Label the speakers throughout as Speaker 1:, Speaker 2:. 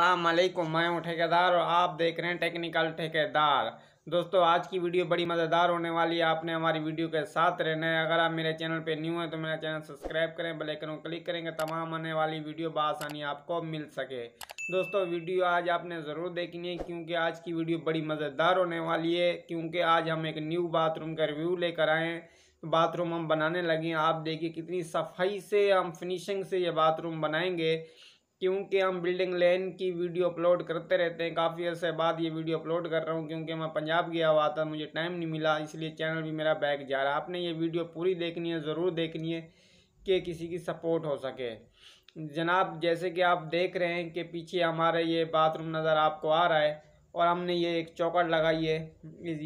Speaker 1: अलैक्म मैं हूँ ठेकेदार और आप देख रहे हैं टेक्निकल ठेकेदार दोस्तों आज की वीडियो बड़ी मज़ेदार होने वाली है आपने हमारी वीडियो के साथ रहना है अगर आप मेरे चैनल पे न्यू हैं तो मेरा चैनल सब्सक्राइब करें बेल आइकन क्लिक करेंगे तमाम आने वाली वीडियो बसानी आपको मिल सके दोस्तों वीडियो आज आपने ज़रूर देखनी है क्योंकि आज की वीडियो बड़ी मज़ेदार होने वाली है क्योंकि आज हम एक न्यू बाथरूम का रिव्यू लेकर आए हैं बाथरूम हम बनाने लगे हैं आप देखिए कितनी सफाई से हम फिनिशिंग से ये बाथरूम बनाएंगे क्योंकि हम बिल्डिंग लेन की वीडियो अपलोड करते रहते हैं काफ़ी अर्से बाद ये वीडियो अपलोड कर रहा हूँ क्योंकि मैं पंजाब गया हुआ था मुझे टाइम नहीं मिला इसलिए चैनल भी मेरा बैक जा रहा है आपने ये वीडियो पूरी देखनी है ज़रूर देखनी है कि किसी की सपोर्ट हो सके जनाब जैसे कि आप देख रहे हैं कि पीछे हमारे ये बाथरूम नज़र आपको आ रहा है और हमने ये एक चौकट लगाई है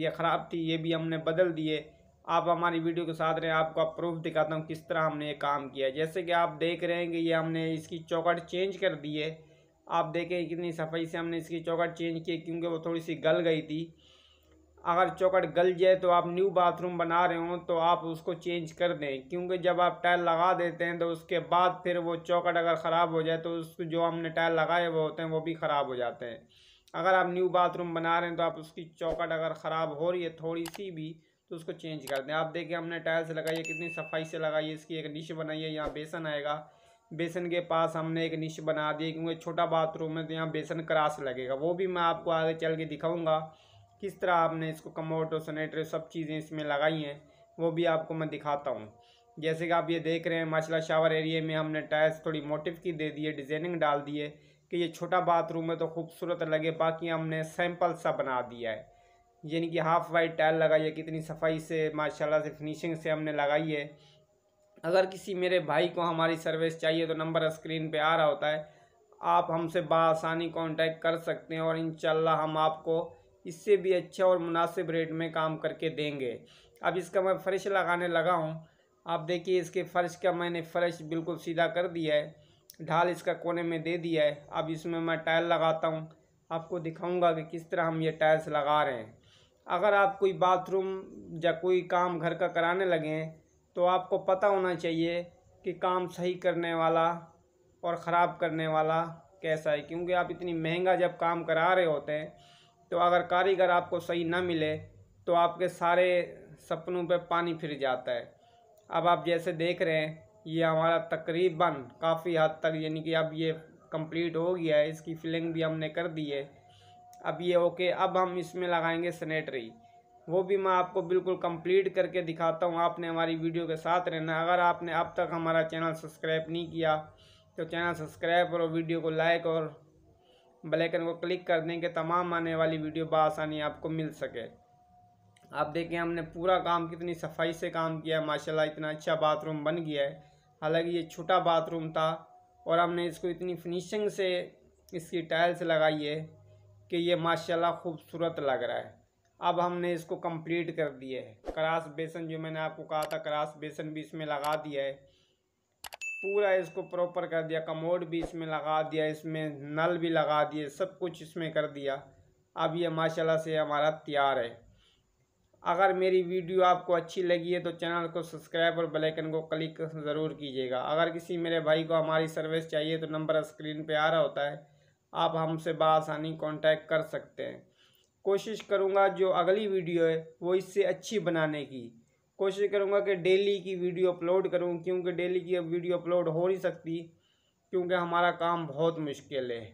Speaker 1: ये ख़राब थी ये भी हमने बदल दिए आप हमारी वीडियो के साथ रहें आपको आप प्रूफ दिखाता हूँ किस तरह हमने ये काम किया जैसे कि आप देख रहे हैं कि ये हमने इसकी चौकट चेंज कर दी है आप देखें कितनी सफाई से हमने इसकी चौकट चेंज की क्योंकि वो थोड़ी सी गल गई थी अगर चौकट गल जाए तो आप न्यू बाथरूम बना रहे हो तो आप उसको चेंज कर दें क्योंकि जब आप टाइल लगा देते हैं तो उसके बाद फिर वो चौकट अगर ख़राब हो जाए तो उस जो हमने टाइल लगाए हुए होते हैं वो भी ख़राब हो जाते हैं अगर आप न्यू बाथरूम बना रहे हैं तो आप उसकी चौकट अगर ख़राब हो रही है थोड़ी सी भी तो उसको चेंज कर दें आप देखिए हमने टाइल्स लगाई है कितनी सफाई से लगाई है इसकी एक निश बनाई है यहाँ बेसन आएगा बेसन के पास हमने एक निश बना दी क्योंकि छोटा बाथरूम है तो यहाँ बेसन क्रास लगेगा वो भी मैं आपको आगे चल के दिखाऊँगा किस तरह आपने इसको कमोटो सनेटर सब चीज़ें इसमें लगाई हैं वो भी आपको मैं दिखाता हूँ जैसे कि आप ये देख रहे हैं माशाला शावर एरिए में हमने टाइल्स थोड़ी मोटिव की दे दी है डिज़ाइनिंग डाल दी है कि ये छोटा बाथरूम है तो खूबसूरत लगे बाकी हमने सैम्पल सा बना दिया है यानी कि हाफ़ वाइट टाइल लगाई है कितनी सफाई से माशाल्लाह से फिनिशिंग से हमने लगाई है अगर किसी मेरे भाई को हमारी सर्विस चाहिए तो नंबर स्क्रीन पे आ रहा होता है आप हमसे बसानी कांटेक्ट कर सकते हैं और इन हम आपको इससे भी अच्छा और मुनासिब रेट में काम करके देंगे अब इसका मैं फ़र्श लगाने लगा हूँ आप देखिए इसके फ़र्श का मैंने फ़र्श बिल्कुल सीधा कर दिया है ढाल इसका कोने में दे दिया है अब इसमें मैं टाइल लगाता हूँ आपको दिखाऊंगा कि किस तरह हम ये टाइल्स लगा रहे हैं अगर आप कोई बाथरूम या कोई काम घर का कराने लगें तो आपको पता होना चाहिए कि काम सही करने वाला और ख़राब करने वाला कैसा है क्योंकि आप इतनी महंगा जब काम करा रहे होते हैं तो अगर कारीगर आपको सही ना मिले तो आपके सारे सपनों पे पानी फिर जाता है अब आप जैसे देख रहे हैं ये हमारा तकरीबन काफ़ी हद तक यानी कि अब ये कंप्लीट हो गया है इसकी फिलिंग भी हमने कर दी है अब ये ओके अब हम इसमें लगाएंगे सनेटरी वो भी मैं आपको बिल्कुल कंप्लीट करके दिखाता हूँ आपने हमारी वीडियो के साथ रहना अगर आपने अब तक हमारा चैनल सब्सक्राइब नहीं किया तो चैनल सब्सक्राइब करो वीडियो को लाइक और बलैकन को क्लिक कर दें कि तमाम आने वाली वीडियो बसानी आपको मिल सके आप देखें हमने पूरा काम कितनी सफाई से काम किया है इतना अच्छा बाथरूम बन गया है हालांकि ये छोटा बाथरूम था और हमने इसको इतनी फिनिशिंग से इसकी टाइल्स लगाई है कि ये माशाल्लाह खूबसूरत लग रहा है अब हमने इसको कंप्लीट कर दिया है क्रास बेसन जो मैंने आपको कहा था क्रास बेसन भी इसमें लगा दिया है पूरा इसको प्रॉपर कर दिया कमोड भी इसमें लगा दिया इसमें नल भी लगा दिए सब कुछ इसमें कर दिया अब ये माशाल्लाह से हमारा तैयार है अगर मेरी वीडियो आपको अच्छी लगी है तो चैनल को सब्सक्राइब और बेल आइकन को क्लिक ज़रूर कीजिएगा अगर किसी मेरे भाई को हमारी सर्विस चाहिए तो नंबर स्क्रीन पे आ रहा होता है आप हमसे बसानी कांटेक्ट कर सकते हैं कोशिश करूँगा जो अगली वीडियो है वो इससे अच्छी बनाने की कोशिश करूँगा कि डेली की वीडियो अपलोड करूँ क्योंकि डेली की अब वीडियो अपलोड हो नहीं सकती क्योंकि हमारा काम बहुत मुश्किल है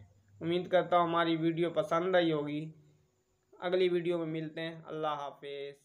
Speaker 1: उम्मीद करता हूँ हमारी वीडियो पसंद आई होगी अगली वीडियो में मिलते हैं अल्लाह हाफिज़